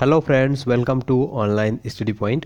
hello friends welcome to online study point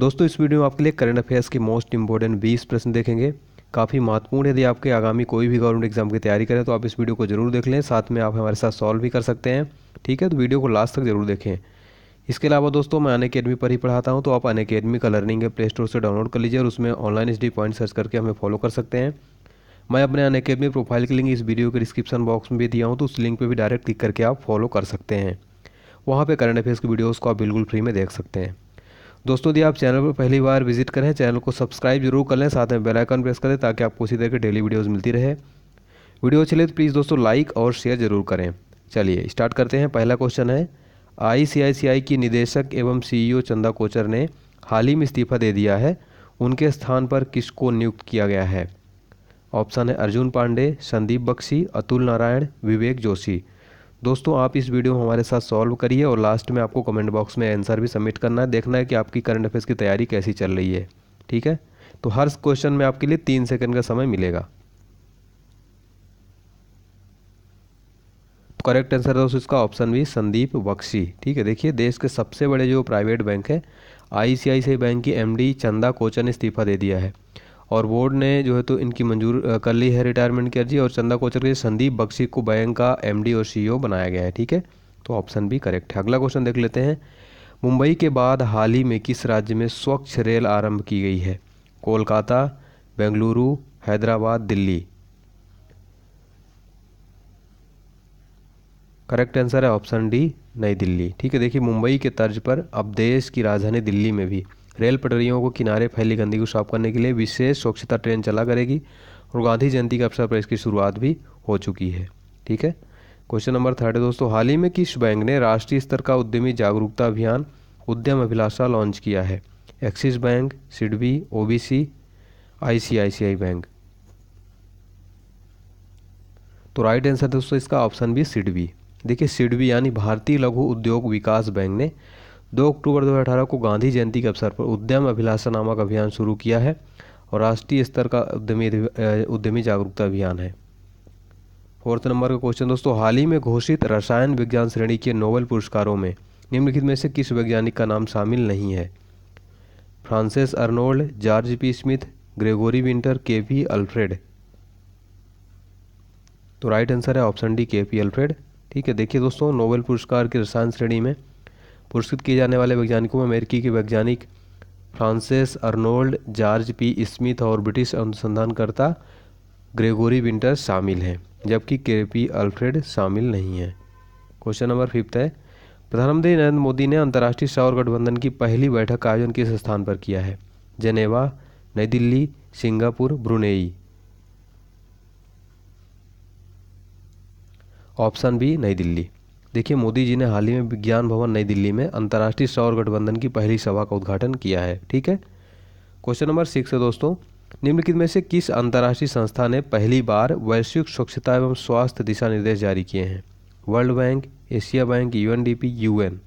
दोस्तों इस video में आपके लिए करंट अफेयर्स के मोस्ट इंपॉर्टेंट 20 प्रश्न देखेंगे काफ़ी महत्वपूर्ण यदि आपके आगामी कोई भी गवर्नमेंट एग्जाम की तैयारी करें तो आप इस वीडियो को जरूर देख लें साथ में आप हमारे साथ सॉल्व भी कर सकते हैं ठीक है तो वीडियो को लास्ट तक जरूर देखें इसके अलावा दोस्तों मैं अन अकेडमी पर ही पढ़ाता हूँ तो आप अन अकेडमी का लर्निंग प्ले स्टोर से डाउनलोड कर लीजिए और उसमें ऑनलाइन स्टडी पॉइंट सर्च करके हमें फॉलो कर सकते हैं मैं अपने अन अकेडमी प्रोफाइल की लिंक इस वीडियो के डिस्क्रिप्शन बॉक्स में भी दिया हूँ तो उस लिंक पर भी डायरेक्ट क्लिक करके आप फॉलो कर सकते हैं वहाँ पर करंट अफेयर्स की वीडियोज़ को आप बिल्कुल फ्री में देख सकते हैं दोस्तों यदि आप चैनल पर पहली बार विजिट करें चैनल को सब्सक्राइब जरूर कर लें साथ में बेल आइकन प्रेस करें ताकि आपको उसी तरह की डेली वीडियोस मिलती रहे वीडियो अच्छी लगे तो प्लीज़ दोस्तों लाइक और शेयर जरूर करें चलिए स्टार्ट करते हैं पहला क्वेश्चन है आईसीआईसीआई की निदेशक एवं सीईओ चंदा कोचर ने हाल ही में इस्तीफा दे दिया है उनके स्थान पर किसको नियुक्त किया गया है ऑप्शन है अर्जुन पांडे संदीप बख्शी अतुल नारायण विवेक जोशी दोस्तों आप इस वीडियो में हमारे साथ सॉल्व करिए और लास्ट में आपको कमेंट बॉक्स में आंसर भी सबमिट करना है देखना है कि आपकी करंट अफेयर्स की तैयारी कैसी चल रही है ठीक है तो हर क्वेश्चन में आपके लिए तीन सेकंड का समय मिलेगा करेक्ट आंसर दोस्तों इसका ऑप्शन भी संदीप बख्शी ठीक है देखिए देश के सबसे बड़े जो प्राइवेट बैंक है आई बैंक की एम चंदा कोचर ने इस्तीफा दे दिया है और बोर्ड ने जो है तो इनकी मंजूर कर ली है रिटायरमेंट की अर्जी और चंदा कोचर के संदीप बख्शी को बैंक का एम और सी e बनाया गया है ठीक है तो ऑप्शन भी करेक्ट है अगला क्वेश्चन देख लेते हैं मुंबई के बाद हाल ही में किस राज्य में स्वच्छ रेल आरंभ की गई है कोलकाता बेंगलुरु हैदराबाद दिल्ली करेक्ट आंसर है ऑप्शन डी नई दिल्ली ठीक है देखिए मुंबई के तर्ज पर अब देश की राजधानी दिल्ली में भी रेल पटरियों को किनारे फैली गंदगी को साफ करने के लिए विशेष स्वच्छता ट्रेन चला करेगी और गांधी जयंती के अवसर पर इसकी शुरुआत भी हो चुकी है ठीक है क्वेश्चन नंबर थर्ड है दोस्तों हाल ही में किस बैंक ने राष्ट्रीय स्तर का उद्यमी जागरूकता अभियान उद्यम अभिलाषा लॉन्च किया है Axis Bank SIDBI C ICICI bank तो राइट आंसर दोस्तों इसका ऑप्शन भी सिडबी देखिए सिडबी यानी भारतीय लघु उद्योग विकास बैंक ने दो अक्टूबर 2018 को गांधी जयंती के अवसर पर उद्यम अभिलाषा नामक अभियान शुरू किया है और राष्ट्रीय स्तर का उद्यमी उद्यमी जागरूकता अभियान है फोर्थ नंबर का क्वेश्चन दोस्तों हाल ही में घोषित रसायन विज्ञान श्रेणी के नोबेल पुरस्कारों में निम्नलिखित में से किस वैज्ञानिक का नाम शामिल नहीं है Francis Arnold George P Smith Gregory Winter K P Alfred तो राइट आंसर है option D K P Alfred ठीक है देखिए दोस्तों नोबेल पुरस्कार की रसायन श्रेणी में पुरस्कृत किए जाने वाले वैज्ञानिकों में अमेरिकी के वैज्ञानिक Francis Arnold George P Smith और ब्रिटिश अनुसंधानकर्ता ग्रेगोरी विंटर शामिल हैं जबकि के पी अल्फ्रेड शामिल नहीं हैं क्वेश्चन नंबर फिफ्थ है प्रधानमंत्री नरेंद्र मोदी ने अंतर्राष्ट्रीय सौर गठबंधन की पहली बैठक का आयोजन किस स्थान पर किया है Geneva Nai Delhi Singapore Brunei option B Nai Delhi देखिए मोदी जी ने हाल ही में विज्ञान भवन नई दिल्ली में अंतर्राष्ट्रीय सौर गठबंधन की पहली सभा का उद्घाटन किया है ठीक है क्वेश्चन नंबर सिक्स है दोस्तों निम्नलिखित में से किस अंतर्राष्ट्रीय संस्था ने पहली बार वैश्विक स्वच्छता एवं स्वास्थ्य दिशा निर्देश जारी किए हैं World Bank Asia Bank U N UN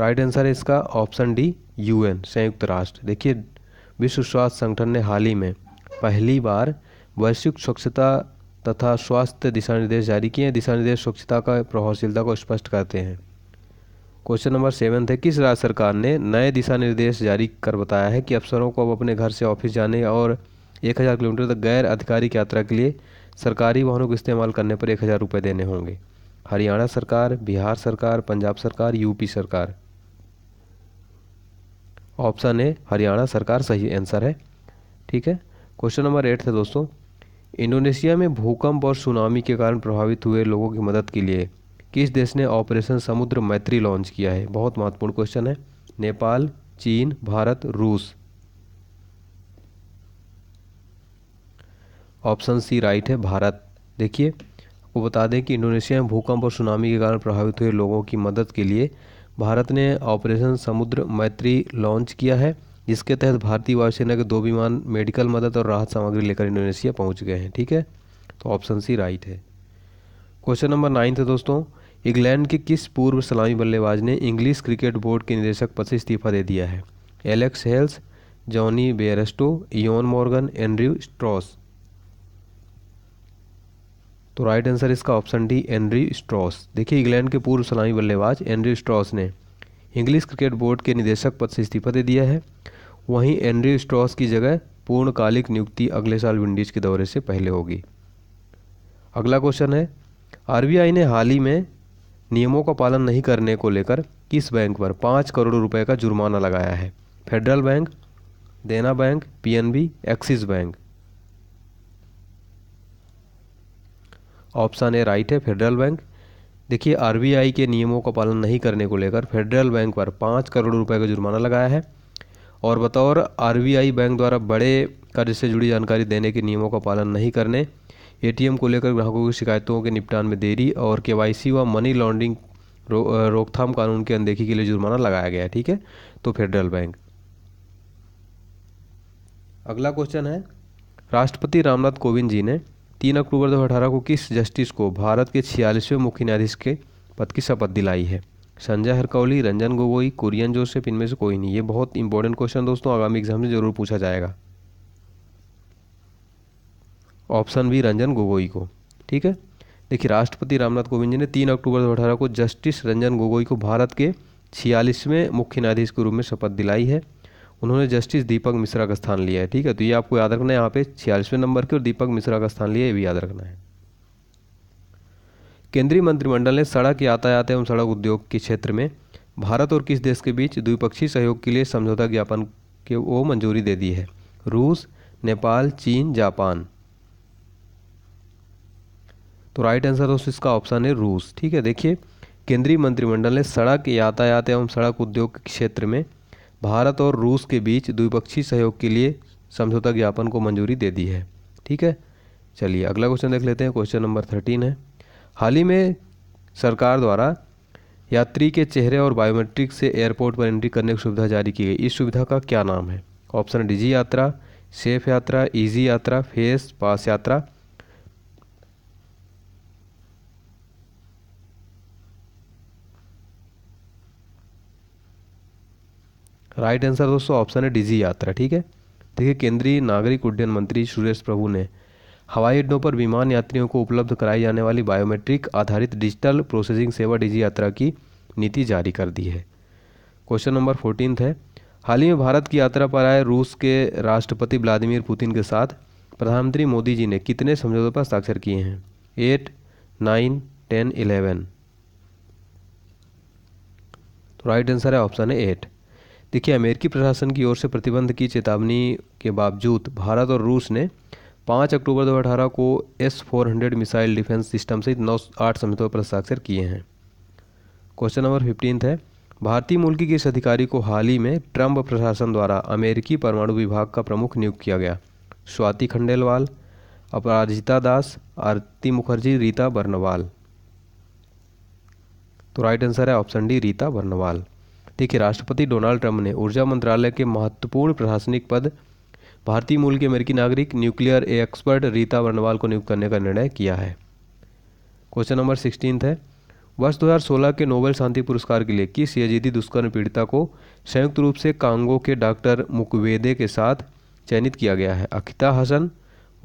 right answer है इसका ऑप्शन डी यूएन संयुक्त राष्ट्र देखिए विश्व स्वास्थ्य संगठन ने हाल ही में पहली बार वैश्विक स्वच्छता तथा स्वास्थ्य दिशा निर्देश जारी किए हैं दिशा निर्देश स्वच्छता का प्रभावशीलता को स्पष्ट करते हैं क्वेश्चन नंबर सेवन है किस राज्य सरकार ने नए दिशा निर्देश जारी कर बताया है कि अफसरों को अब अपने घर से ऑफिस जाने और एक हज़ार किलोमीटर तक गैर आधिकारिक यात्रा के लिए सरकारी वाहनों का इस्तेमाल करने पर एक हज़ार रुपये देने होंगे हरियाणा सरकार बिहार सरकार पंजाब सरकार यूपी सरकार ऑप्शन ए हरियाणा सरकार सही आंसर है ठीक है क्वेश्चन नंबर एट है दोस्तों इंडोनेशिया में भूकंप और सुनामी के कारण प्रभावित हुए लोगों की मदद के लिए किस देश ने ऑपरेशन समुद्र मैत्री लॉन्च किया है बहुत महत्वपूर्ण क्वेश्चन है नेपाल चीन भारत रूस ऑप्शन सी राइट है भारत देखिए आपको बता दें कि इंडोनेशिया में भूकंप और सुनामी के कारण प्रभावित हुए लोगों की मदद के लिए भारत ने ऑपरेशन समुद्र मैत्री लॉन्च किया है जिसके तहत भारतीय वायुसेना के दो विमान मेडिकल मदद और राहत सामग्री लेकर इंडोनेशिया पहुंच गए हैं ठीक है तो ऑप्शन सी राइट है क्वेश्चन नंबर नाइन्थ है दोस्तों इंग्लैंड के किस पूर्व सलामी बल्लेबाज ने इंग्लिश क्रिकेट बोर्ड के निदेशक पद से इस्तीफा दे दिया है Alex Hales Johnny Bairstow Eoin Morgan Andrew Strauss तो राइट आंसर इसका ऑप्शन डी एंड्री स्ट्रॉस देखिए इंग्लैंड के पूर्व सलामी बल्लेबाज एंड्री स्ट्रॉस ने इंग्लिश क्रिकेट बोर्ड के निदेशक पद से इस्तीफा दे दिया है वहीं एंड्रयू स्ट्रॉस की जगह पूर्णकालिक नियुक्ति अगले साल विंडीज के दौरे से पहले होगी अगला क्वेश्चन है आर ने हाल ही में नियमों का पालन नहीं करने को लेकर किस बैंक पर पाँच करोड़ रुपए का जुर्माना लगाया है Federal Bank Dena Bank PNB Axis Bank option A right है फेडरल बैंक देखिए आर के नियमों का पालन नहीं करने को लेकर फेडरल बैंक पर पाँच करोड़ रुपए का जुर्माना लगाया है और बतौर आर बैंक द्वारा बड़े कर्ज से जुड़ी जानकारी देने के नियमों का पालन नहीं करने एटीएम को लेकर ग्राहकों की शिकायतों के निपटान में देरी और के व मनी लॉन्ड्रिंग रो, रोकथाम कानून की अनदेखी के लिए जुर्माना लगाया गया है ठीक है तो फेडरल बैंक अगला क्वेश्चन है राष्ट्रपति रामनाथ कोविंद जी ने तीन अक्टूबर दो अठारह को किस जस्टिस को भारत के छियालीसवें मुख्य न्यायाधीश के पद की शपथ दिलाई है संजय हरकौली रंजन गोगोई कुरियन जोसेफ इनमें से कोई नहीं ये बहुत इंपॉर्टेंट क्वेश्चन दोस्तों आगामी एग्जाम में जरूर पूछा जाएगा ऑप्शन बी रंजन गोगोई को ठीक है देखिए राष्ट्रपति रामनाथ कोविंद जी ने तीन अक्टूबर दो अठारह को जस्टिस रंजन गोगोई को भारत के छियालीसवें मुख्य न्यायाधीश के रूप में शपथ दिलाई है उन्होंने जस्टिस दीपक मिश्रा का स्थान लिया है ठीक है तो ये आपको याद रखना है यहाँ पे छियालीसवें नंबर के और दीपक मिश्रा का स्थान लिया है ये भी याद रखना है केंद्रीय मंत्रिमंडल ने सड़क यातायात एवं सड़क उद्योग के क्षेत्र में भारत और किस देश के बीच द्विपक्षीय सहयोग के लिए समझौता ज्ञापन के वो मंजूरी दे दी है रूस नेपाल चीन जापान तो राइट आंसर दोस्तों इसका ऑप्शन है रूस ठीक है देखिए केंद्रीय मंत्रिमंडल ने सड़क यातायात एवं सड़क उद्योग के क्षेत्र में भारत और रूस के बीच द्विपक्षीय सहयोग के लिए समझौता ज्ञापन को मंजूरी दे दी है ठीक है चलिए अगला क्वेश्चन देख लेते हैं क्वेश्चन नंबर थर्टीन है हाल ही में सरकार द्वारा यात्री के चेहरे और बायोमेट्रिक से एयरपोर्ट पर एंट्री करने की सुविधा जारी की गई इस सुविधा का क्या नाम है ऑप्शन डिजी यात्रा सेफ यात्रा ईजी यात्रा फेस पास यात्रा राइट आंसर दोस्तों ऑप्शन है डिजी यात्रा ठीक है देखिए केंद्रीय नागरिक उड्डयन मंत्री सुरेश प्रभु ने हवाई अड्डों पर विमान यात्रियों को उपलब्ध कराई जाने वाली बायोमेट्रिक आधारित डिजिटल प्रोसेसिंग सेवा डिजी यात्रा की नीति जारी कर दी है क्वेश्चन नंबर फोर्टीन है हाल ही में भारत की यात्रा पर आए रूस के राष्ट्रपति व्लादिमीर पुतिन के साथ प्रधानमंत्री मोदी जी ने कितने समझौतों पर हस्ताक्षर किए हैं एट नाइन टेन इलेवन तो राइट आंसर है ऑप्शन है एट देखिए अमेरिकी प्रशासन की ओर से प्रतिबंध की चेतावनी के बावजूद भारत और रूस ने 5 अक्टूबर 2018 को S four hundred missile defence system से नौ आठ समितों पर हस्ताक्षर किए हैं क्वेश्चन नंबर फिफ्टीन है भारतीय मूल की किस अधिकारी को हाल ही में ट्रंप प्रशासन द्वारा अमेरिकी परमाणु विभाग का प्रमुख नियुक्त किया गया स्वाति खंडेलवाल अपराजिता दास आरती मुखर्जी रीता बर्नवाल तो राइट आंसर है ऑप्शन डी रीता बर्नवाल देखिए राष्ट्रपति डोनाल्ड ट्रंप ने ऊर्जा मंत्रालय के महत्वपूर्ण प्रशासनिक पद भारतीय मूल के अमेरिकी नागरिक न्यूक्लियर एक्सपर्ट रीता वर्णवाल को नियुक्त करने का निर्णय किया है क्वेश्चन नंबर सिक्सटीन है वर्ष 2016 के नोबेल शांति पुरस्कार के लिए किस यजीदी दुष्कर्म पीड़िता को संयुक्त रूप से कांगो के डॉक्टर मुकवेदे के साथ चयनित किया गया है Akhita Hasan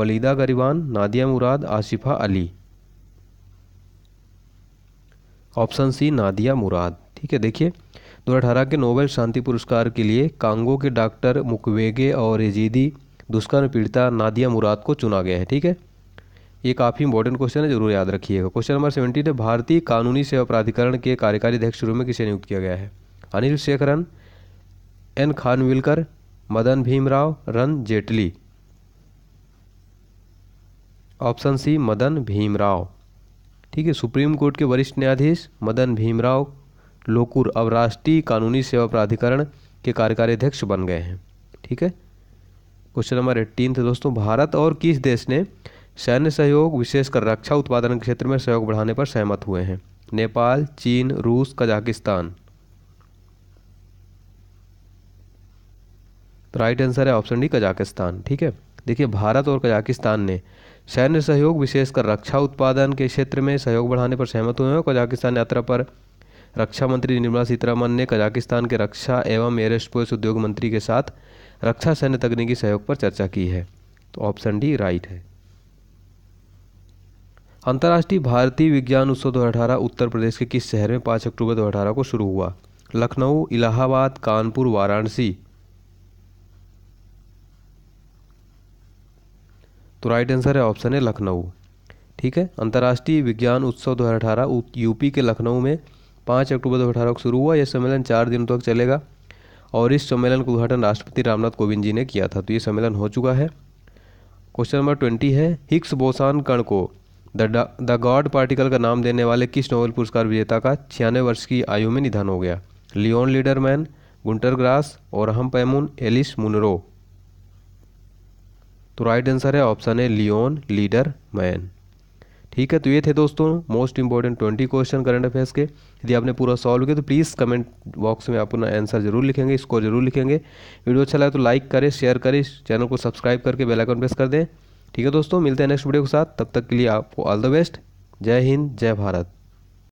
Walida Gariban Nadia Murad Ashifa Ali option C Nadia Murad ठीक है देखिए 2018 के नोबेल शांति पुरस्कार के लिए कांगो के डॉक्टर मुकवेगे और एजीदी दुष्कर्म पीड़िता नादिया मुराद को चुना गया है ठीक है ये काफ़ी इंपॉर्टेंट क्वेश्चन है जरूर याद रखिएगा क्वेश्चन नंबर सेवेंटी है भारतीय कानूनी सेवा प्राधिकरण के कार्यकारी अध्यक्ष शुरू में किसे नियुक्त किया गया है Anil Shekharan N Khanwilkar Madan Bhimrao Arun Jaitley option C Madan Bhimrao ठीक है सुप्रीम कोर्ट के वरिष्ठ न्यायाधीश मदन भीमराव लोकुर अब राष्ट्रीय कानूनी सेवा प्राधिकरण के कार्यकारी अध्यक्ष बन गए हैं ठीक है क्वेश्चन नंबर एट्टीन थे दोस्तों भारत और किस देश ने सैन्य सहयोग विशेषकर रक्षा उत्पादन के क्षेत्र में सहयोग बढ़ाने पर सहमत हुए हैं नेपाल चीन रूस कजाकिस्तान तो राइट आंसर है ऑप्शन डी कजाकिस्तान ठीक है देखिए भारत और कजाकिस्तान ने सैन्य सहयोग विशेषकर रक्षा उत्पादन के क्षेत्र में सहयोग बढ़ाने पर सहमत हुए हैं और कजाकिस्तान यात्रा पर रक्षा मंत्री निर्मला सीतारमन ने कजाकिस्तान के रक्षा एवं एयरस्पेस उद्योग मंत्री के साथ रक्षा सैन्य तकनीकी सहयोग पर चर्चा की है तो ऑप्शन डी राइट है अंतर्राष्ट्रीय भारतीय विज्ञान उत्सव दो उत्तर प्रदेश के किस शहर में पाँच अक्टूबर दो को शुरू हुआ लखनऊ इलाहाबाद कानपुर वाराणसी तो राइट आंसर है ऑप्शन है लखनऊ ठीक है अंतर्राष्ट्रीय विज्ञान उत्सव दो यूपी के लखनऊ में पाँच अक्टूबर दो अठारह को शुरू हुआ यह सम्मेलन चार दिनों तक चलेगा और इस सम्मेलन का उद्घाटन राष्ट्रपति रामनाथ कोविंद जी ने किया था तो ये सम्मेलन हो चुका है क्वेश्चन नंबर ट्वेंटी है हिक्स बोसान कण को द द गॉड पार्टिकल का नाम देने वाले किस नोबेल पुरस्कार विजेता का छियानवे वर्ष की आयु में निधन हो गया लियोन लीडरमैन गुंटर ग्रास और हम पैमून एलिस मुनरो तो राइट आंसर है ऑप्शन है लियोन लीडर मैन ठीक है तो ये थे दोस्तों most important twenty question current affairs के यदि आपने पूरा सॉल्व किया तो प्लीज़ कमेंट बॉक्स में आप अपना आंसर जरूर लिखेंगे स्कोर जरूर लिखेंगे वीडियो अच्छा लगा तो लाइक करें शेयर करें चैनल को सब्सक्राइब करके बेलाइकन प्रेस कर दें ठीक है दोस्तों मिलते हैं नेक्स्ट वीडियो के साथ तब तक के लिए आपको ऑल द बेस्ट जय हिंद जय भारत